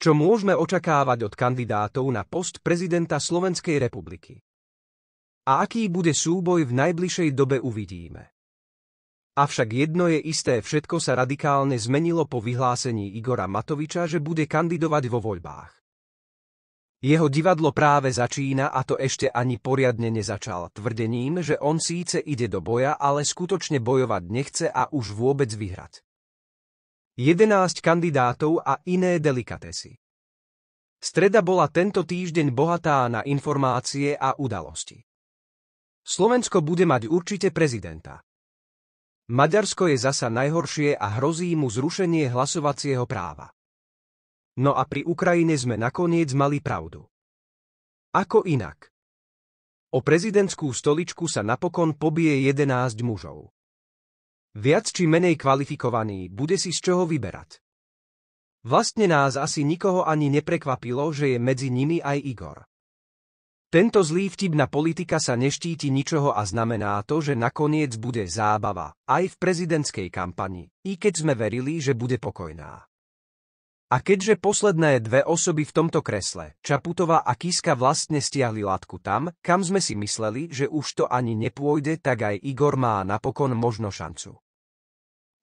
Čo môžeme očakávať od kandidátov na post prezidenta Slovenskej republiky? A aký bude súboj v najbližšej dobe uvidíme. Avšak jedno je isté, všetko sa radikálne zmenilo po vyhlásení Igora Matoviča, že bude kandidovať vo voľbách. Jeho divadlo práve začína a to ešte ani poriadne nezačal, tvrdením, že on síce ide do boja, ale skutočne bojovať nechce a už vôbec vyhrať. 11 kandidátov a iné delikatesy. Streda bola tento týždeň bohatá na informácie a udalosti. Slovensko bude mať určite prezidenta. Maďarsko je zasa najhoršie a hrozí mu zrušenie hlasovacieho práva. No a pri Ukrajine sme nakoniec mali pravdu. Ako inak? O prezidentskú stoličku sa napokon pobije 11 mužov. Viac či menej kvalifikovaný, bude si z čoho vyberať. Vlastne nás asi nikoho ani neprekvapilo, že je medzi nimi aj Igor. Tento zlý vtip na politika sa neštíti ničoho a znamená to, že nakoniec bude zábava, aj v prezidentskej kampani, i keď sme verili, že bude pokojná. A keďže posledné dve osoby v tomto kresle, Čaputová a Kiska vlastne stiahli látku tam, kam sme si mysleli, že už to ani nepôjde, tak aj Igor má napokon možno šancu.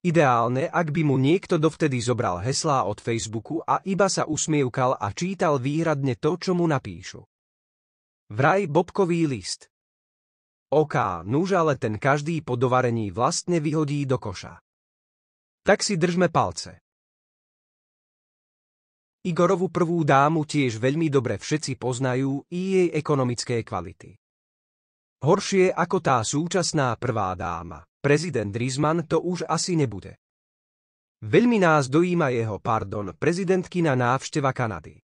Ideálne, ak by mu niekto dovtedy zobral heslá od Facebooku a iba sa usmievkal a čítal výradne to, čo mu napíšu. Vraj bobkový list. OK, núž ale ten každý po dovarení vlastne vyhodí do koša. Tak si držme palce. Igorovu prvú dámu tiež veľmi dobre všetci poznajú i jej ekonomické kvality. Horšie ako tá súčasná prvá dáma, prezident Rizman to už asi nebude. Veľmi nás dojíma jeho pardon na návšteva Kanady.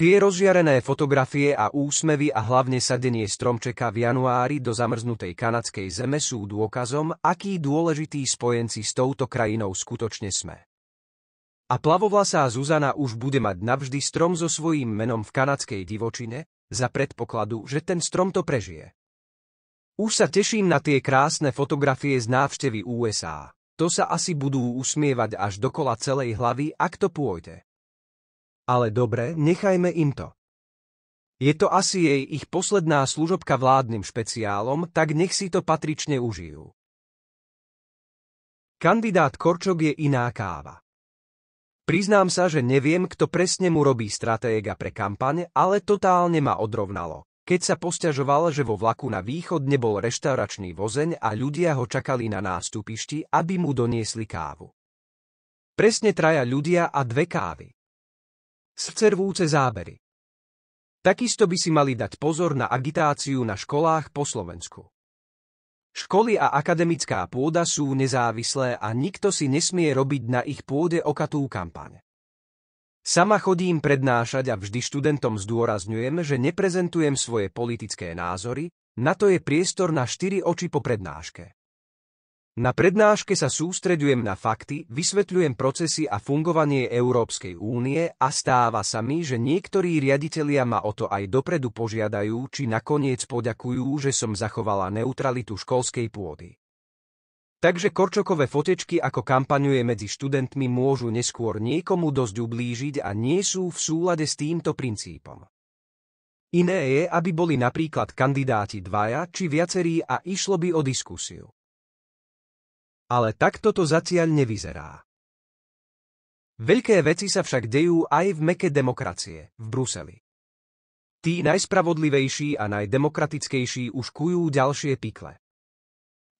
Tie rozžiarené fotografie a úsmevy a hlavne sadenie stromčeka v januári do zamrznutej kanadskej zeme sú dôkazom, aký dôležitý spojenci s touto krajinou skutočne sme. A plavovlasá Zuzana už bude mať navždy strom so svojím menom v kanadskej divočine, za predpokladu, že ten strom to prežije. Už sa teším na tie krásne fotografie z návštevy USA. To sa asi budú usmievať až dokola celej hlavy, ak to pôjde. Ale dobre, nechajme im to. Je to asi jej ich posledná služobka vládnym špeciálom, tak nech si to patrične užijú. Kandidát Korčok je iná káva. Priznám sa, že neviem, kto presne mu robí stratéga pre kampaň, ale totálne ma odrovnalo. Keď sa posťažoval, že vo vlaku na východ nebol reštauračný vozeň a ľudia ho čakali na nástupišti, aby mu doniesli kávu. Presne traja ľudia a dve kávy. Srdcervúce zábery. Takisto by si mali dať pozor na agitáciu na školách po Slovensku. Školy a akademická pôda sú nezávislé a nikto si nesmie robiť na ich pôde okatú kampaň. Sama chodím prednášať a vždy študentom zdôrazňujem, že neprezentujem svoje politické názory, na to je priestor na štyri oči po prednáške. Na prednáške sa sústredujem na fakty, vysvetľujem procesy a fungovanie Európskej únie a stáva sa mi, že niektorí riaditelia ma o to aj dopredu požiadajú, či nakoniec poďakujú, že som zachovala neutralitu školskej pôdy. Takže korčokové fotečky ako kampaňuje medzi študentmi môžu neskôr niekomu dosť ublížiť a nie sú v súlade s týmto princípom. Iné je, aby boli napríklad kandidáti dvaja či viacerí a išlo by o diskusiu. Ale takto to zatiaľ nevyzerá. Veľké veci sa však dejú aj v meke demokracie, v Bruseli. Tí najspravodlivejší a najdemokratickejší už kujú ďalšie pikle.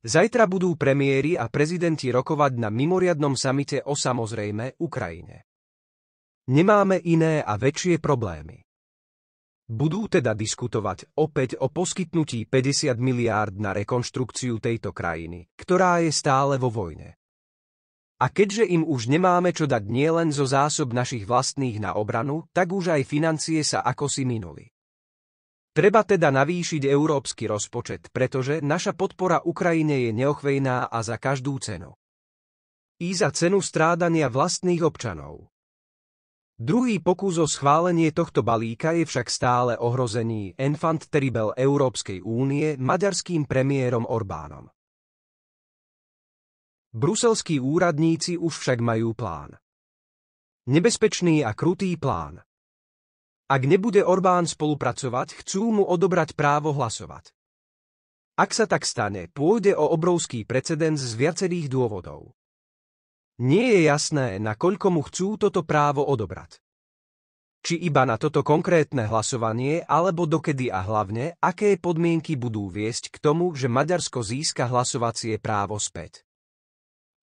Zajtra budú premiéry a prezidenti rokovať na mimoriadnom samite o samozrejme Ukrajine. Nemáme iné a väčšie problémy. Budú teda diskutovať opäť o poskytnutí 50 miliárd na rekonštrukciu tejto krajiny, ktorá je stále vo vojne. A keďže im už nemáme čo dať nielen zo zásob našich vlastných na obranu, tak už aj financie sa ako si minuli. Treba teda navýšiť európsky rozpočet, pretože naša podpora Ukrajine je neochvejná a za každú cenu. I za cenu strádania vlastných občanov. Druhý pokus o schválenie tohto balíka je však stále ohrozený enfant terrible Európskej únie maďarským premiérom Orbánom. Bruselskí úradníci už však majú plán. Nebezpečný a krutý plán. Ak nebude Orbán spolupracovať, chcú mu odobrať právo hlasovať. Ak sa tak stane, pôjde o obrovský precedens z viacerých dôvodov. Nie je jasné, koľko mu chcú toto právo odobrať. Či iba na toto konkrétne hlasovanie, alebo dokedy a hlavne, aké podmienky budú viesť k tomu, že Maďarsko získa hlasovacie právo späť.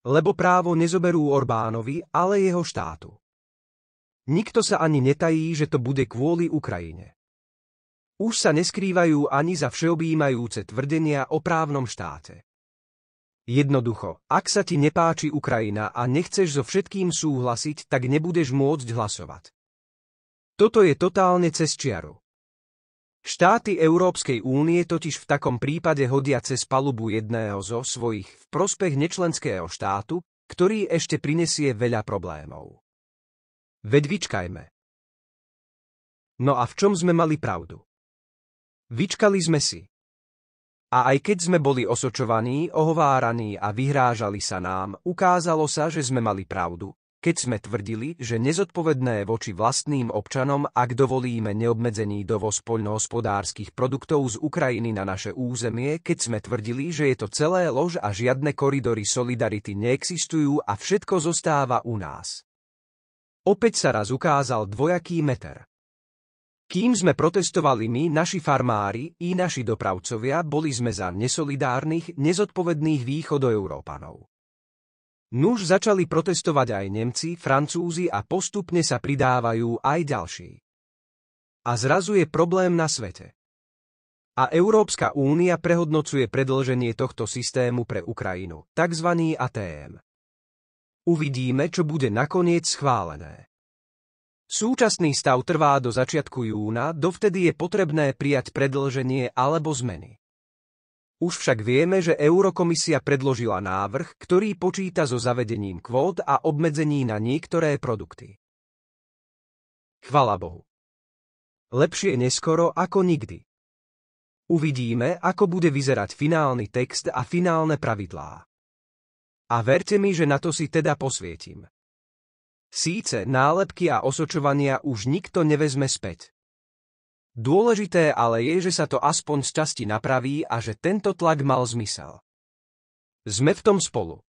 Lebo právo nezoberú Orbánovi, ale jeho štátu. Nikto sa ani netají, že to bude kvôli Ukrajine. Už sa neskrývajú ani za všeobjímajúce tvrdenia o právnom štáte. Jednoducho, ak sa ti nepáči Ukrajina a nechceš so všetkým súhlasiť, tak nebudeš môcť hlasovať. Toto je totálne cez čiaru. Štáty Európskej únie totiž v takom prípade hodia cez palubu jedného zo svojich v prospech nečlenského štátu, ktorý ešte prinesie veľa problémov. Veď vyčkajme. No a v čom sme mali pravdu? Vyčkali sme si. A aj keď sme boli osočovaní, ohováraní a vyhrážali sa nám, ukázalo sa, že sme mali pravdu, keď sme tvrdili, že nezodpovedné voči vlastným občanom, ak dovolíme neobmedzený dovoz poľnohospodárskych produktov z Ukrajiny na naše územie, keď sme tvrdili, že je to celé lož a žiadne koridory solidarity neexistujú a všetko zostáva u nás. Opäť sa raz ukázal dvojaký meter. Kým sme protestovali my, naši farmári i naši dopravcovia, boli sme za nesolidárnych, nezodpovedných východoeurópanov. Nuž začali protestovať aj Nemci, Francúzi a postupne sa pridávajú aj ďalší. A zrazu je problém na svete. A Európska únia prehodnocuje predlženie tohto systému pre Ukrajinu, tzv. ATM. Uvidíme, čo bude nakoniec schválené. Súčasný stav trvá do začiatku júna, dovtedy je potrebné prijať predlženie alebo zmeny. Už však vieme, že Eurokomisia predložila návrh, ktorý počíta so zavedením kvót a obmedzení na niektoré produkty. Chvala Bohu. Lepšie neskoro ako nikdy. Uvidíme, ako bude vyzerať finálny text a finálne pravidlá. A verte mi, že na to si teda posvietim. Síce nálepky a osočovania už nikto nevezme späť. Dôležité ale je, že sa to aspoň z časti napraví a že tento tlak mal zmysel. Sme v tom spolu.